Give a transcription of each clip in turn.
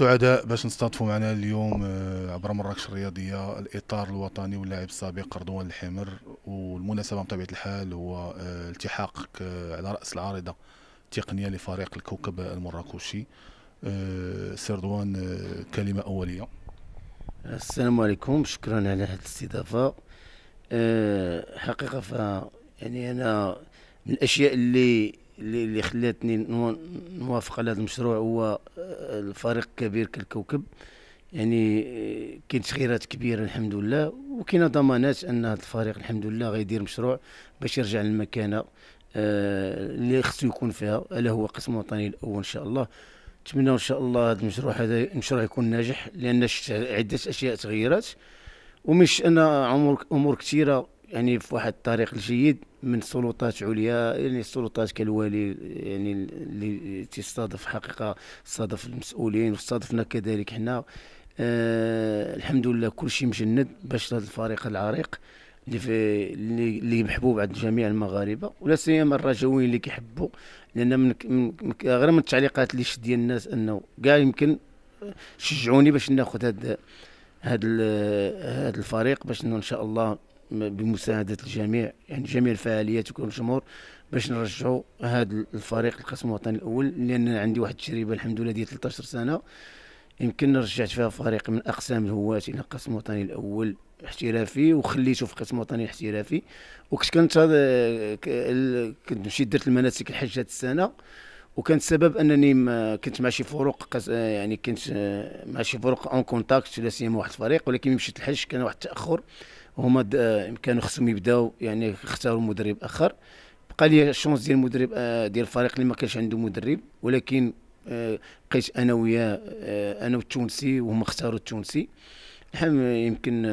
سعداء باش نستضفوا معنا اليوم آه، عبر مراكش الرياضيه الاطار الوطني واللاعب السابق رضوان الحمر والمناسبه بطبيعه الحال هو آه، التحاقك آه، على راس العارضه التقنيه لفريق الكوكب المراكشي سي رضوان كلمه اوليه السلام عليكم شكرا على هذه الاستضافه حقيقه ف يعني انا من الاشياء اللي اللي اللي خلاتني نوافق على هذا المشروع هو آه، الفريق الكبير كالكوكب يعني آه، كاين تغييرات كبيره الحمد لله وكاين ضمانات ان هذا الفريق الحمد لله غيدير مشروع باش يرجع للمكانه آه، اللي خصو يكون فيها الا هو قسم وطني الاول ان شاء الله نتمنى ان شاء الله هذا المشروع هذا المشروع يكون ناجح لان عده اشياء تغيرات ومش انا عمر امور كثيره يعني في واحد الطريق الجيد من سلطات عليا يعني السلطات كالوالي يعني اللي تستضف حقيقه استضف المسؤولين واستضفنا كذلك حنا آه الحمد لله كل شيء مجند باش هذا الفريق العريق اللي في اللي محبوب عند جميع المغاربه ولا سيما الرجويين اللي كيحبوا لان من, من غير من التعليقات اللي شد ديال الناس انه كاع يمكن شجعوني باش ناخذ هذا هذا الفريق باش ان شاء الله بمساعده الجميع يعني جميع الفعاليات وكل الجمهور باش نرجعوا هذا الفريق القسم الوطني الاول لان عندي واحد التجربه الحمد لله ديال 13 سنه يمكن رجعت فيها فريق من اقسام الهواة الى القسم الوطني الاول احترافي وخليته في القسم الوطني الاحترافي وكنت كنت كنت مشيت درت المناسك الحج هذه السنه وكان السبب انني ما كنت مع شي فروق يعني كنت مع شي فروق اون كونتاكت لا سيما واحد الفريق ولكن مشيت الحج كان واحد التاخر هما آه، كانوا خصهم يبداو يعني اختاروا مدرب اخر بقى لي الشونس ديال المدرب آه، ديال الفريق اللي ما كانش عنده مدرب ولكن بقيت آه، انا وياه انا والتونسي وهم اختاروا التونسي الحم يمكن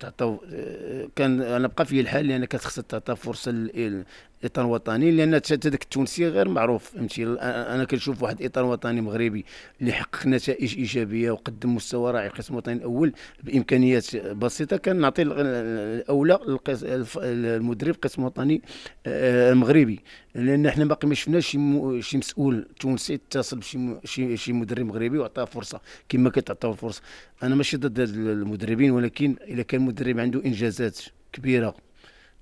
تعطاو كان انا بقى في الحال لان كانت خصها تعطى فرصه اطار وطني لان ذاك التونسي غير معروف فهمتي انا كنشوف واحد اطار وطني مغربي اللي حقق نتائج ايجابيه وقدم مستوى رائع القسم الوطني الاول بامكانيات بسيطه كنعطي الاولى المدرب القسم الوطني المغربي لان احنا باقي ما شفناش شي مسؤول تونسي اتصل بشي شي مدرب مغربي وعطاه فرصه كما كتعطاو الفرصه انا ماشي ضد المدربين ولكن اذا كان مدرب عنده انجازات كبيره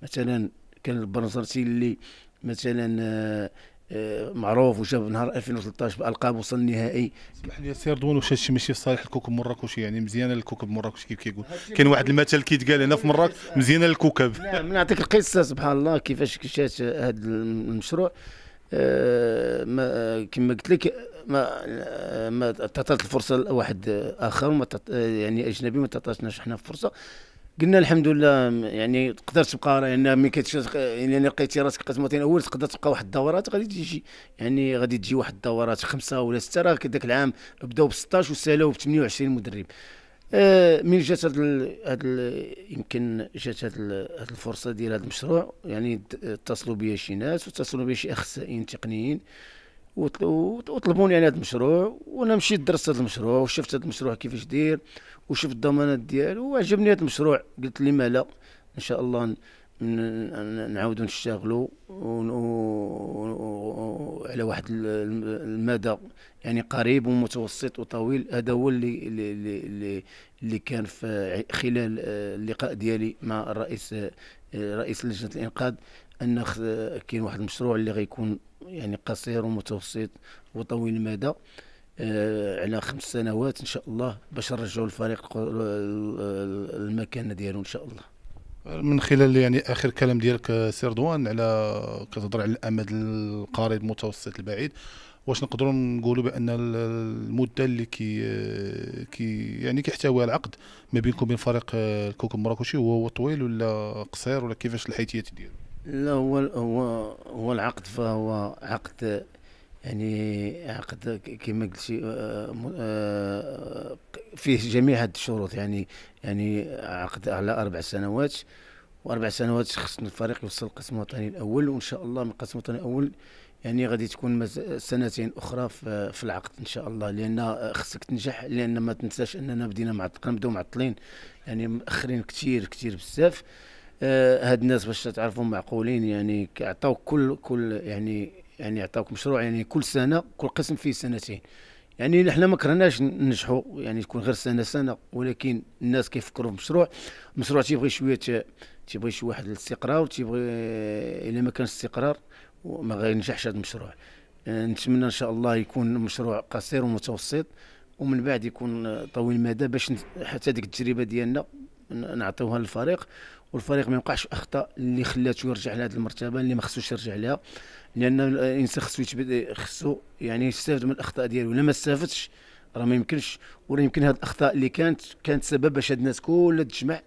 مثلا كان البنزرتي اللي مثلا آه، آه، معروف وجاب نهار 2013 بالقاب وصل النهائي اسمح لي سير دون واش هادشي ماشي في صالح الكوكب المراكشي يعني مزيانه الكوكب المراكشي كيف كيقول كاين واحد المثل كيتقال هنا في مراكش مزيانه الكوكب نعم نعطيك القصه سبحان الله كيفاش كشات هذا المشروع آه، ما كما قلت لك ما ما تعطات الفرصه لواحد اخر وما يعني اجنبي ما تعطاتناش حنا فرصه قلنا الحمد لله يعني تقدر تبقى لان يعني ملي يعني لقيتي راسك قسمتين اول تقدر تبقى واحد الدورات غادي تجي يعني غادي تجي واحد الدورات خمسه ولا سته راه ذاك العام بداو ب 16 وسالاو ب 28 مدرب آه من جات هاد ال هاد ال يمكن جات هاد, هاد الفرصه ديال هاد المشروع يعني اتصلوا بيا شي ناس واتصلوا بيا شي اخصائيين تقنيين وطلبوني انا هذا المشروع وانا مشيت درست هذا المشروع وشفت هذا المشروع كيفاش داير وشفت الضمانات ديالو وعجبني هذا المشروع قلت لما لا ان شاء الله نعاودوا نشتغلوا على واحد المدى يعني قريب ومتوسط وطويل هذا هو اللي اللي اللي كان في خلال اللقاء ديالي مع الرئيس رئيس لجنه الانقاذ ان كاين واحد المشروع اللي غيكون يعني قصير ومتوسط وطويل المدى آه على خمس سنوات ان شاء الله باش نرجعوا الفريق المكانه ديالو ان شاء الله من خلال يعني اخر كلام ديالك آه، سي رضوان على كتهضر على الامد القريب المتوسط البعيد واش نقدروا نقولوا بان المده اللي كي آه، كي يعني كيحتويها العقد ما بينكم وبين فريق آه، الكوكب المراكشي هو طويل ولا قصير ولا كيفاش الحيثيات ديالو لا هو هو هو العقد فهو عقد يعني عقد كما قلت آه، آه، فيه جميع هاد الشروط يعني يعني عقد على اربع سنوات واربع سنوات خص الفريق يوصل القسم الوطني الاول وان شاء الله من القسم الوطني الاول يعني غادي تكون سنتين اخرى في العقد ان شاء الله لان خصك تنجح لان ما تنساش اننا بدينا معطل نبداو معطلين يعني مأخرين كثير كثير بزاف آه، هاد الناس باش تعرفهم معقولين يعني عطاوك كل كل يعني يعني عطاوك مشروع يعني كل سنه كل قسم فيه سنتين يعني احنا ما كرهناش ننجحوا يعني تكون غير سنه سنه ولكن الناس كيفكروا في مشروع مشروع تيبغي شويه تيبغي شي واحد الاستقرار تيبغي الا ما كانش استقرار ما غينجحش هذا المشروع آه، نتمنى ان شاء الله يكون مشروع قصير ومتوسط ومن بعد يكون طويل المدى باش حتى ديك التجربه ديالنا نعطيوها للفريق والفريق ما يوقعش اخطاء اللي خلاته يرجع لهذه المرتبه اللي ما خصوش يرجع لها لان الانسان خصو خصو يعني يستافد من الاخطاء ديالو الا ما استافدش راه ما يمكنش وراه يمكن هذه الاخطاء اللي كانت كانت سبب باش هاد الناس كلها تجمع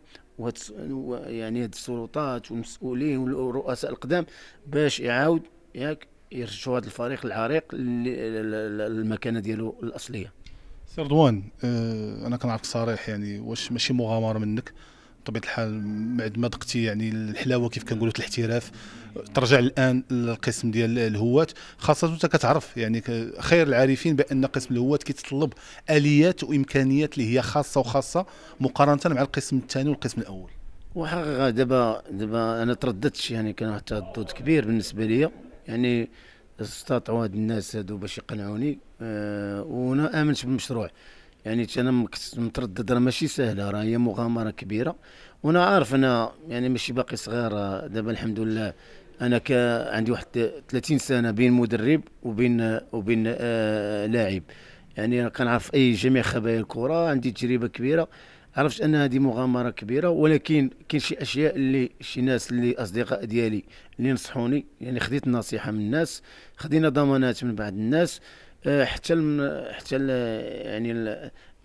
يعني هاد السلطات والمسؤولين والرؤساء القدام باش يعاود ياك يرجعوا هذا الفريق العريق للمكانه ديالو الاصليه سي رضوان آه، انا كنعرفك صريح يعني واش ماشي مغامره منك بطبيعه الحال بعد ما ذقتي يعني الحلاوه كيف كنقولوا الاحتراف ترجع الان للقسم ديال الهواة خاصه انت كتعرف يعني خير العارفين بان قسم الهواة كيتطلب اليات وامكانيات اللي هي خاصه وخاصه مقارنه مع القسم الثاني والقسم الاول وحقيقه دابا دابا انا ترددتش يعني كان واحد التردد كبير بالنسبه ليا يعني استطاعوا هاد الناس هادو باش يقنعوني أه وانا امنت بالمشروع يعني انا متردد راه ماشي سهله راه هي مغامره كبيره وانا عارف انا يعني ماشي باقي صغير دابا الحمد لله انا ك عندي واحد 30 سنه بين مدرب وبين وبين آه لاعب يعني كنعرف اي جميع خبايا الكره عندي تجربه كبيره عرفت ان هذه مغامره كبيره ولكن كاين شي اشياء اللي شي ناس اللي اصدقاء ديالي اللي نصحوني يعني خديت النصيحه من الناس خدينا ضمانات من بعض الناس آه، حتى حتى يعني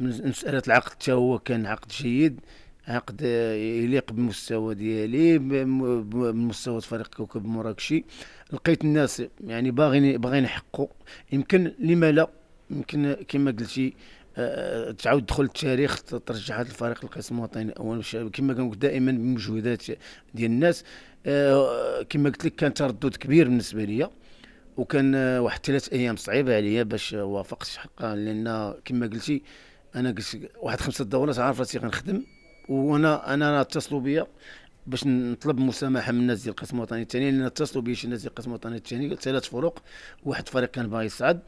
من مساله العقد حتى هو كان عقد جيد عقد آه، يليق بالمستوى ديالي بمستوى فريق كوكب مراكشي لقيت الناس يعني باغيين باغيين حقه يمكن لما لا يمكن كما قلتي آه، تعاود تدخل التاريخ ترجع هذا الفريق القسم الوطني الاول كما كنقول دائما بمجهودات ديال الناس كما قلت لك كان تردد كبير بالنسبه ليا وكان واحد ثلاث ايام صعيبه عليا باش وافقت حقا لان كما قلتي انا قلت واحد خمسه دورات عارف راسي غنخدم وانا انا اتصلوا بيا باش نطلب مسامحه من الناس ديال القسم الوطني الثاني لان اتصلوا بيا شي ناس ديال القسم الوطني الثاني ثلاث فروق واحد فريق كان باغي يصعد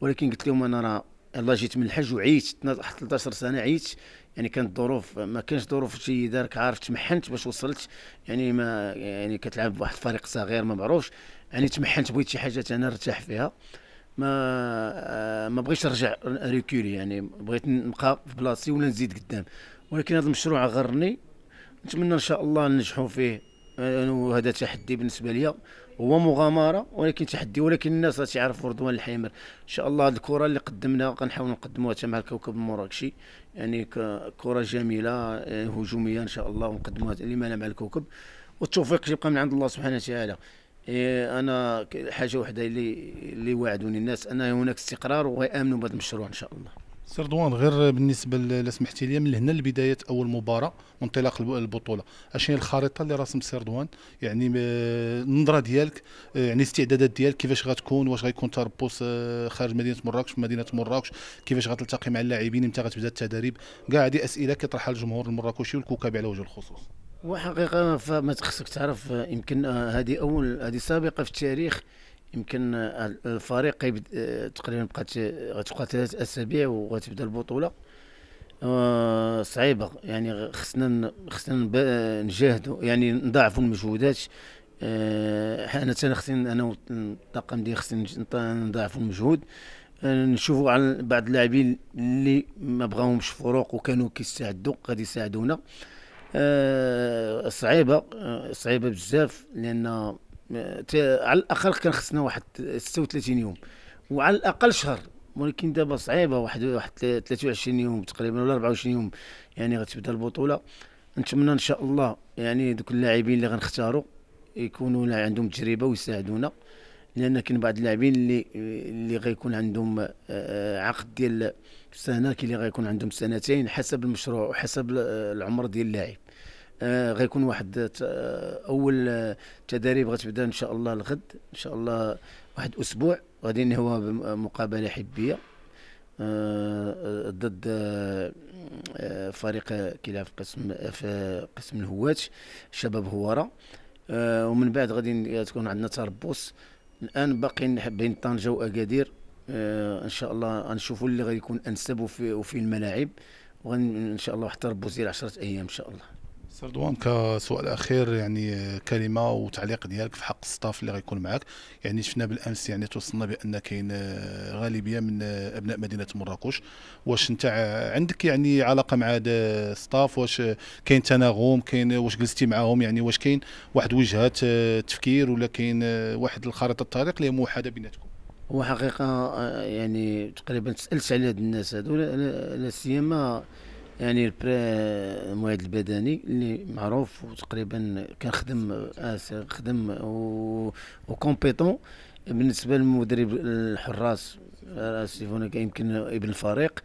ولكن قلت لهم انا راه الله جيت من الحج وعيت 13 سنه عيت يعني كانت ظروف ما كانش ظروف جيده راك عارف تمحنت باش وصلت يعني ما يعني كتلعب بواحد الفريق صغير ما معروفش يعني تمحنت بغيت شي حاجه انا نرتاح فيها ما ما بغيتش نرجع ريكولي يعني بغيت نبقى في بلاصتي ولا نزيد قدام ولكن هذا المشروع غرني نتمنى ان شاء الله ننجحوا فيه وهذا تحدي بالنسبه ليا هو مغامره ولكن تحدي ولكن الناس تيعرفوا رضوان الحيمر ان شاء الله هذه الكره اللي قدمنا غنحاول نقدموها مع الكوكب المراكشي يعني كره جميله آه، هجوميه ان شاء الله ونقدموها لما مع الكوكب والتوفيق يبقى من عند الله سبحانه وتعالى إيه انا حاجه واحده اللي اللي وعدوني الناس ان هناك استقرار ويامنوا بهذا المشروع ان شاء الله سير دوان غير بالنسبه لا سمحتي لي من هنا لبدايه اول مباراه وانطلاق البطوله هي الخريطه اللي راسم سير دوان يعني آه، النظره ديالك آه، يعني الاستعدادات ديالك كيفاش غتكون واش غيكون تربوس آه، خارج مدينه مراكش في مدينه مراكش كيفاش غتلتقي مع اللاعبين امتى غتبدا التدريب كاع هذه اسئله كيطرحها الجمهور المراكشي والكوكب على وجه الخصوص وحقيقه فما تخصك تعرف يمكن هذه اول هذه سابقه في التاريخ يمكن الفريق تقريبا بقات غتبقى ثلاث اسابيع وغتبدا البطوله آه صعيبه يعني خصنا خصنا نجاهدوا يعني نضاعفوا المجهودات آه انا تانا خصني انا والطاقم ديالي خصني نضاعفوا المجهود آه، نشوفوا على بعض اللاعبين اللي ما بغاهمش فروق وكانوا كيستعدوا غادي يساعدونا آه صعيبه آه، صعيبه بزاف لان على الاقل كان خصنا واحد 36 يوم وعلى الاقل شهر ولكن دابا صعيبه واحد واحد 23 يوم تقريبا ولا 24 يوم يعني غتبدا البطوله نتمنى ان شاء الله يعني دوك اللاعبين اللي غنختاروا يكونوا عندهم تجربه ويساعدونا لان كاين بعض اللاعبين اللي اللي غيكون عندهم آه، آه، عقد ديال سنه كاين اللي غيكون عندهم سنتين حسب المشروع وحسب العمر ديال اللاعب آه، غيكون واحد آه، اول آه، تدريب غتبدا ان شاء الله الغد ان شاء الله واحد اسبوع غادي هو مقابله حبيه ضد فريق كيلعب في قسم في قسم الهوات شباب هواره ومن بعد غادي تكون عندنا تربص الان باقيين بين طنجه واكادير ان شاء الله غنشوفوا اللي غيكون انسب وفي, وفي الملاعب ان شاء الله واحد التربص ديال 10 ايام ان شاء الله رضوان كسؤال اخير يعني كلمه وتعليق ديالك في حق الستاف اللي غيكون معك يعني شفنا بالامس يعني توصلنا بان كاين آه، غالبيه من آه، ابناء مدينه مراكش واش انت عندك يعني علاقه مع هذا الستاف واش كاين تناغم كاين واش جلستي معاهم يعني واش كاين واحد وجهات آه، تفكير ولا كاين واحد الخريطه الطريق اللي موحده بيناتكم هو حقيقه يعني تقريبا تسالت على هاد الناس هادو لا سيما يعني المواد البدني اللي معروف وتقريبا كان خدم آه، و وكومبيتون بالنسبه للمدرب الحراس آه، سيفون يمكن ابن الفريق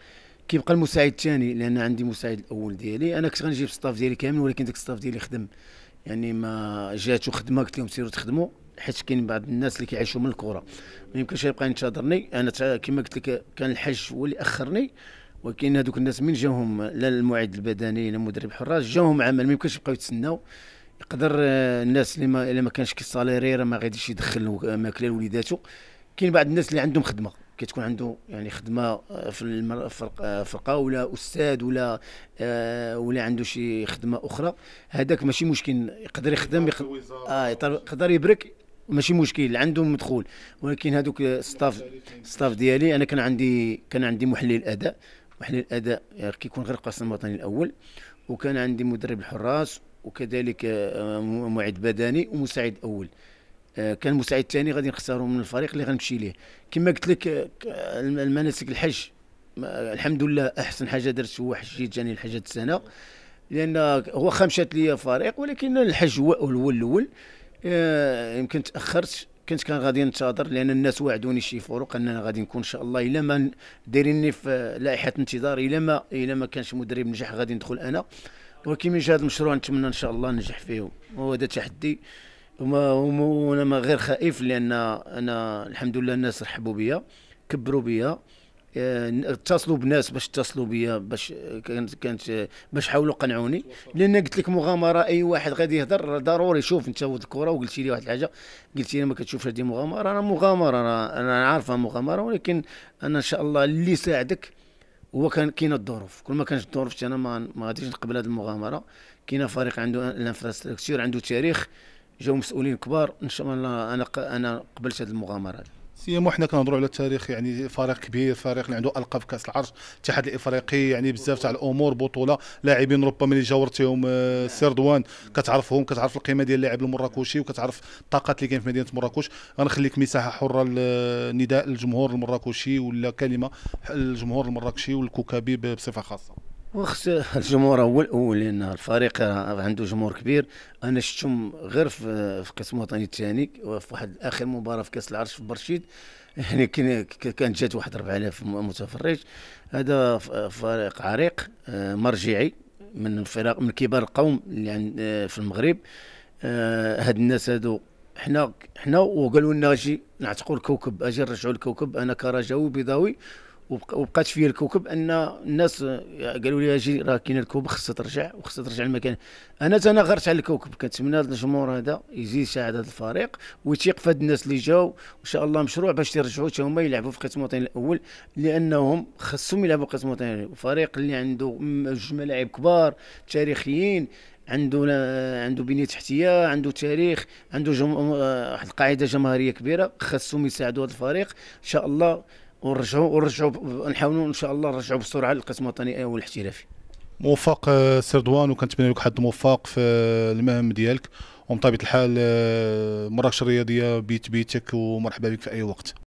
كيبقى المساعد الثاني لان عندي مساعد الاول ديالي انا كنت غنجيب الستاف ديالي كامل ولكن داك الستاف ديالي خدم يعني ما جاتو خدمه قلت لهم سيروا تخدموا حيت كاين بعض الناس اللي كيعيشوا من الكره ما يمكنش يبقى ينتظرني انا كما قلت لك كان الحج هو اللي اخرني ولكن هذوك الناس من جاهم لا المعد البدني لا مدرب حراس جاهم عمل ما يمكنش يبقاو يتسناو يقدر الناس اللي ما الا ما كانش كيصاليري راه ما غاديش يدخل ماكله لوليداتو كاين بعض الناس اللي عندهم خدمه كتكون عنده يعني خدمه في الفرقه فرقه ولا استاذ ولا آه، ولا عنده شي خدمه اخرى هذاك ماشي مشكل يقدر يخدم يقدر اه يقدر يبرك ماشي مشكل عنده مدخول ولكن هذوك الستاف الستاف ديالي انا كان عندي كان عندي محلل اداء وحنا الاداء كيكون غير القسم الوطني الاول وكان عندي مدرب الحراس وكذلك آه، معد بدني ومساعد اول آه، كان المساعد الثاني غادي نختاره من الفريق اللي غنمشي ليه كما قلت لك آه، المناسك الحج الحمد لله احسن حاجه درت هو حجيت جاني الحج هذه السنه لان هو خمشات ليا فريق ولكن الحج هو الاول الاول يمكن تاخرت كنت كان غادي ننتظر لان الناس وعدوني شي فروق اننا غادي نكون ان شاء الله الا ما دايريني في لائحه انتظار الا ما الا ما كانش مدرب نجح غادي ندخل انا ولكن من هذا المشروع نتمنى ان شاء الله ننجح فيه هو هذا تحدي وما انا ما غير خائف لان انا الحمد لله الناس رحبوا بيا كبروا بيا اتصلوا بناس باش اتصلوا بيا باش كانت كانت باش حاولوا قنعوني لان قلت لك مغامره اي واحد غادي يهضر ضروري شوف انت ولد الكره وقلت لي واحد الحاجه قلت لي ما كتشوفش هذه مغامره انا مغامره انا انا عارفها مغامره ولكن انا ان شاء الله اللي ساعدك هو كان كاينه الظروف كل ما كانش الظروف انا ما ما غاديش نقبل هذه المغامره كاينه فريق عنده الانفراستركتور عنده تاريخ جاو مسؤولين كبار ان شاء الله انا انا قبلت هذه المغامره سيما حنا كنهضروا على تاريخ يعني فريق كبير فريق اللي عنده القاب كاس العرش الاتحاد الافريقي يعني بزاف تاع الامور بطوله لاعبين ربما اللي جاورتيهم آه، سيردوان كتعرفهم كتعرف القيمه ديال اللاعب المراكشي وكتعرف الطاقات اللي كاين في مدينه مراكش غنخليك مساحه حره لنداء الجمهور المراكشي ولا كلمه الجمهور المراكشي والكوكابي بصفه خاصه وخص الجمهور هو الاول لان الفريق عنده جمهور كبير انا شفتهم غير في كاس الوطني الثاني في واحد اخر مباراه في كاس العرش في برشيد يعني كانت جات واحد 4000 متفرج هذا فريق عريق آه، مرجعي من الفرق من كبار القوم اللي عند آه، في المغرب آه، هاد الناس هادو حنا حنا وقالوا لنا اجي نعتقوا الكوكب اجي نرجعوا الكوكب انا كرجاوي بيضاوي وبقات فيا الكوكب ان الناس قالوا لي اجي راه كاين الكوكب خصها ترجع وخصها ترجع المكان انا غرت على الكوكب كنتمنى الجمهور هذا يزيد يساعد هذا الفريق ويتيق في الناس اللي جاو وان شاء الله مشروع باش يرجعوا حتى هما يلعبوا في قسم الوطني الاول لانهم خصهم يلعبوا في قسم الوطني الفريق اللي عنده جوج ملاعب كبار تاريخيين عنده عنده بنيه تحتيه عنده تاريخ عنده جم... آه، واحد القاعده جماهيريه كبيره خاصهم يساعدوا هذا الفريق ان شاء الله ونرجعوا ونرجعوا نحاولوا ان شاء الله نرجعوا بسرعه للقسم الوطني والاحترافي موفق آه، سير دوان وكنتمنى لك حد موفق في آه، المهام ديالك وبطبيعه الحال آه، مراكش الرياضيه بيت بيتك ومرحبا بك في اي وقت